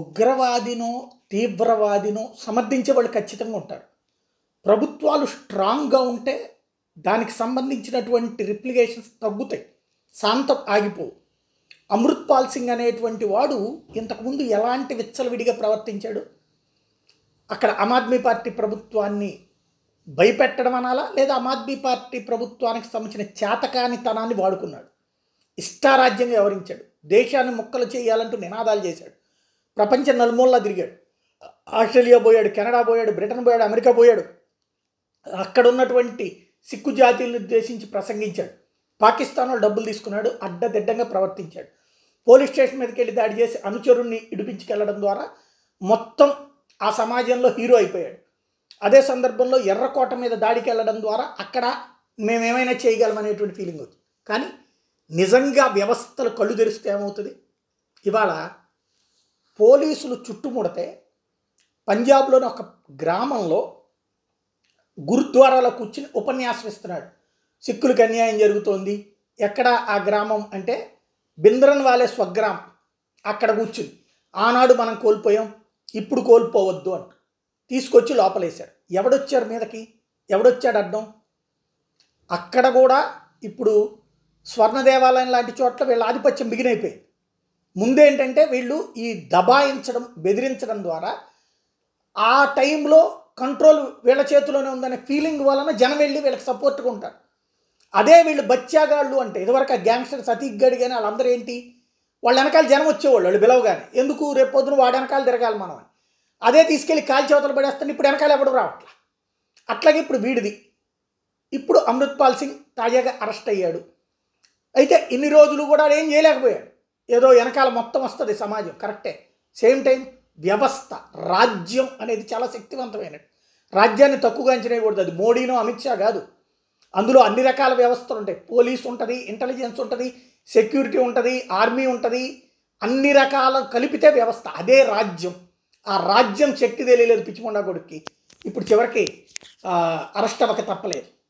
ఉగ్రవాదినో తీవ్రవాదినో సమర్థించే వాళ్ళు ఖచ్చితంగా ఉంటారు ప్రభుత్వాలు స్ట్రాంగ్గా ఉంటే దానికి సంబంధించినటువంటి రిప్లికేషన్స్ తగ్గుతాయి శాంతం ఆగిపోవు అమృత్పాల్ సింగ్ అనేటువంటి వాడు ఇంతకుముందు ఎలాంటి విచ్చలవిడిగా ప్రవర్తించాడు అక్కడ ఆమ్ ఆద్మీ పార్టీ ప్రభుత్వాన్ని భయపెట్టడం అనాలా లేదా ఆమ్ ఆద్మీ పార్టీ ప్రభుత్వానికి సంబంధించిన తనాన్ని వాడుకున్నాడు ఇష్టారాజ్యంగా వ్యవహరించాడు దేశాన్ని ముక్కలు చేయాలంటూ నినాదాలు చేశాడు ప్రపంచం నలుమూలలా తిరిగాడు ఆస్ట్రేలియా పోయాడు కెనడా పోయాడు బ్రిటన్ పోయాడు అమెరికా పోయాడు అక్కడ ఉన్నటువంటి సిక్కు జాతీయులను ఉద్దేశించి ప్రసంగించాడు పాకిస్తాన్లో డబ్బులు తీసుకున్నాడు అడ్డదిడ్డంగా ప్రవర్తించాడు పోలీస్ స్టేషన్ మీదకి వెళ్ళి దాడి చేసి అనుచరుణ్ణి ఇడిపించుకెళ్లడం ద్వారా మొత్తం ఆ సమాజంలో హీరో అయిపోయాడు అదే సందర్భంలో ఎర్రకోట మీద దాడికి వెళ్ళడం ద్వారా అక్కడ మేమేమైనా చేయగలమనేటువంటి ఫీలింగ్ వచ్చింది కానీ నిజంగా వ్యవస్థలు కళ్ళు తెరిస్తే ఏమవుతుంది ఇవాళ పోలీసులు చుట్టుముడితే పంజాబ్లోని ఒక గ్రామంలో గురుద్వారాలో కూర్చుని ఉపన్యాసం ఇస్తున్నాడు సిక్కులకు అన్యాయం జరుగుతోంది ఎక్కడ ఆ గ్రామం అంటే బింద్రన్ వాలే స్వగ్రామం అక్కడ కూర్చుని ఆనాడు మనం కోల్పోయాం ఇప్పుడు కోల్పోవద్దు అంట తీసుకొచ్చి లోపలేశాడు ఎవడొచ్చారు మీదకి ఎవడొచ్చాడు అడ్డం అక్కడ కూడా ఇప్పుడు స్వర్ణ దేవాలయం లాంటి చోట్ల వీళ్ళ ఆధిపత్యం బిగినైపోయింది ముందేంటంటే వీళ్ళు ఈ దబాయించడం బెదిరించడం ద్వారా ఆ టైంలో కంట్రోల్ వీళ్ళ చేతిలోనే ఉందనే ఫీలింగ్ వలన జనం వెళ్ళి వీళ్ళకి సపోర్ట్గా ఉంటారు అదే వీళ్ళు బచ్చాగాళ్ళు అంటే ఇదివరకు ఆ గ్యాంగ్స్టర్ సతీక్ గడి కానీ వాళ్ళందరూ ఏంటి వాళ్ళ వెనకాల జనం వచ్చేవాళ్ళు వాళ్ళు పిలవగానే ఎందుకు రేపు పొద్దున వాడి వెనకాల తిరగాలి మనం అని అదే తీసుకెళ్ళి కాల్ పడేస్తాను ఇప్పుడు వెనకాల ఎవడు రావట్లే అట్లాగే ఇప్పుడు వీడిది ఇప్పుడు అమృత్పాల్ సింగ్ తాజాగా అరెస్ట్ అయ్యాడు అయితే ఇన్ని రోజులు కూడా ఏం చేయలేకపోయాడు ఏదో వెనకాల మొత్తం వస్తుంది సమాజం కరెక్టే సేమ్ టైం వ్యవస్థ రాజ్యం అనేది చాలా శక్తివంతమైనది రాజ్యాన్ని తక్కువగా అంచనా వేయకూడదు అది మోడీనో అమిత్ షా కాదు అందులో అన్ని రకాల వ్యవస్థలు ఉంటాయి పోలీస్ ఉంటుంది ఇంటెలిజెన్స్ ఉంటుంది సెక్యూరిటీ ఉంటుంది ఆర్మీ ఉంటుంది అన్ని రకాల కలిపితే వ్యవస్థ అదే రాజ్యం ఆ రాజ్యం శక్తి తెలియలేదు పిచ్చిమొండ కొడుక్కి ఇప్పుడు చివరికి అరెస్ట్ అవ్వక తప్పలేదు